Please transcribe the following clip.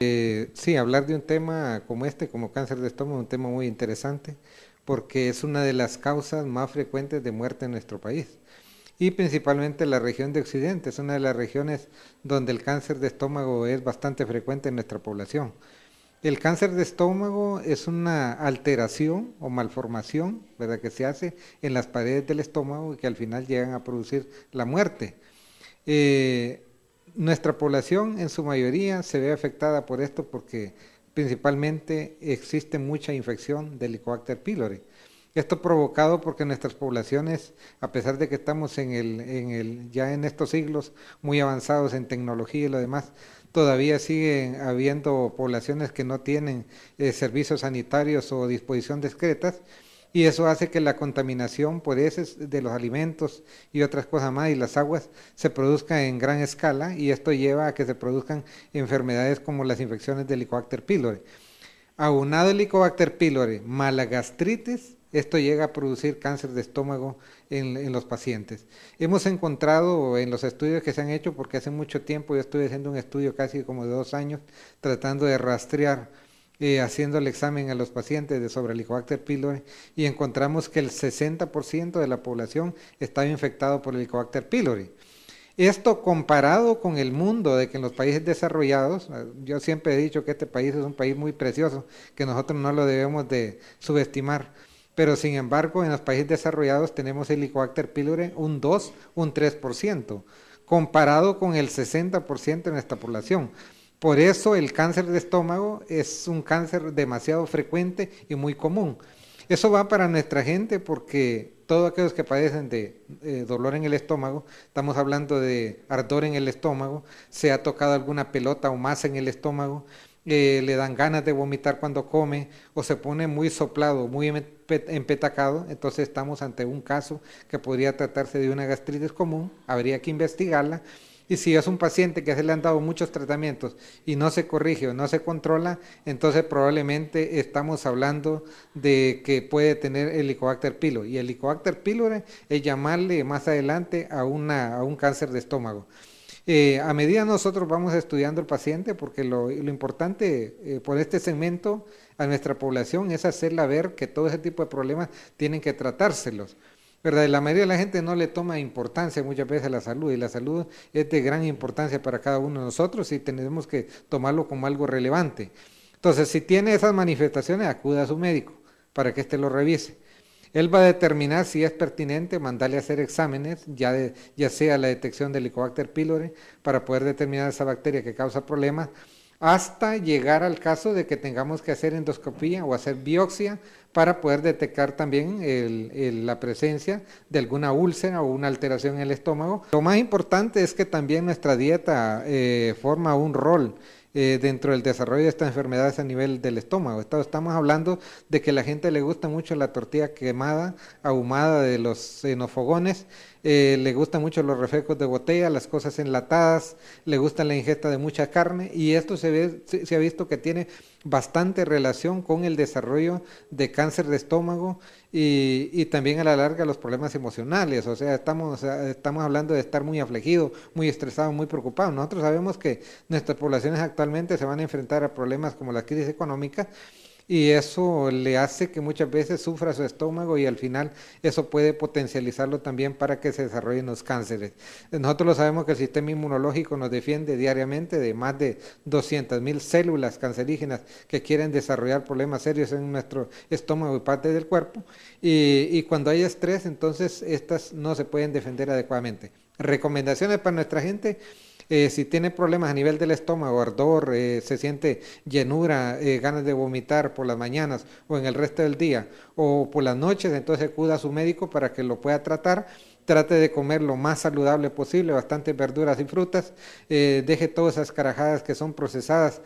Eh, sí, hablar de un tema como este, como cáncer de estómago, es un tema muy interesante porque es una de las causas más frecuentes de muerte en nuestro país. Y principalmente la región de Occidente, es una de las regiones donde el cáncer de estómago es bastante frecuente en nuestra población. El cáncer de estómago es una alteración o malformación ¿verdad? que se hace en las paredes del estómago y que al final llegan a producir la muerte. Eh, nuestra población en su mayoría se ve afectada por esto porque principalmente existe mucha infección del Helicobacter pylori. Esto provocado porque nuestras poblaciones, a pesar de que estamos en el, en el, ya en estos siglos muy avanzados en tecnología y lo demás, todavía siguen habiendo poblaciones que no tienen eh, servicios sanitarios o disposición discretas y eso hace que la contaminación por pues, de los alimentos y otras cosas más y las aguas se produzca en gran escala y esto lleva a que se produzcan enfermedades como las infecciones del Helicobacter pylori. Aunado el Helicobacter pylori, mala gastritis, esto llega a producir cáncer de estómago en, en, los pacientes. Hemos encontrado en los estudios que se han hecho, porque hace mucho tiempo yo estuve haciendo un estudio casi como de dos años, tratando de rastrear eh, haciendo el examen a los pacientes de sobre Helicobacter pylori y encontramos que el 60% de la población estaba infectado por el Helicobacter pylori. Esto comparado con el mundo de que en los países desarrollados, eh, yo siempre he dicho que este país es un país muy precioso, que nosotros no lo debemos de subestimar, pero sin embargo en los países desarrollados tenemos el Helicobacter pylori un 2, un 3%, comparado con el 60% en esta población. Por eso el cáncer de estómago es un cáncer demasiado frecuente y muy común. Eso va para nuestra gente porque todos aquellos que padecen de eh, dolor en el estómago, estamos hablando de ardor en el estómago, se ha tocado alguna pelota o masa en el estómago, eh, le dan ganas de vomitar cuando come o se pone muy soplado, muy em-, empetacado, entonces estamos ante un caso que podría tratarse de una gastritis común, habría que investigarla y si es un paciente que se le han dado muchos tratamientos y no se corrige o no se controla, entonces probablemente estamos hablando de que puede tener Helicobacter pylori. Y Helicobacter pylori es llamarle más adelante a, a un cáncer de estómago. Eh, a medida nosotros vamos estudiando al paciente, porque lo, importante eh, por este segmento a nuestra población es hacerla ver que todo ese tipo de problemas tienen que tratárselos. ¿verdad? la mayoría de la gente no le toma importancia muchas veces a la salud y la salud es de gran importancia para cada uno de nosotros y tenemos que tomarlo como algo relevante. Entonces, si tiene esas manifestaciones, acuda a su médico para que éste lo revise. Él va a determinar si es pertinente mandarle a hacer exámenes, ya, ya sea la detección del Helicobacter pylori, para poder determinar esa bacteria que causa problemas hasta llegar al caso de que tengamos que hacer endoscopía o hacer biopsia para poder detectar también la presencia de alguna úlcera o una alteración en el estómago. Lo más importante es que también nuestra dieta eh, forma un rol. Eh, dentro del desarrollo de estas enfermedades a nivel del estómago. Estamos hablando de que a la gente le gusta mucho la tortilla quemada, ahumada de los enofogones, eh, le gustan mucho los refrescos de botella, las cosas enlatadas, le gusta la ingesta de mucha carne y esto se, ve, se ha visto que tiene bastante relación con el desarrollo de cáncer de estómago y, también a la larga los problemas emocionales. O sea, estamos, estamos hablando de estar muy afligido, muy estresado, muy preocupado. Nosotros sabemos que nuestras poblaciones actualmente se van a enfrentar a problemas como la crisis económica y eso le hace que muchas veces sufra su estómago y al final eso puede potencializarlo también para que se desarrollen los cánceres. Nosotros lo sabemos que el sistema inmunológico nos defiende diariamente de más de 200.000 células cancerígenas que quieren desarrollar problemas serios en nuestro estómago y parte del cuerpo y, y cuando hay estrés entonces estas no se pueden defender adecuadamente. Recomendaciones para nuestra gente eh, si tiene problemas a nivel del estómago, ardor, eh, se siente llenura, eh, ganas de vomitar por las mañanas o en el resto del día o por las noches, entonces acuda a su médico para que lo pueda tratar trate de comer lo más saludable posible, bastantes verduras y frutas, deje todas esas carajadas que son procesadas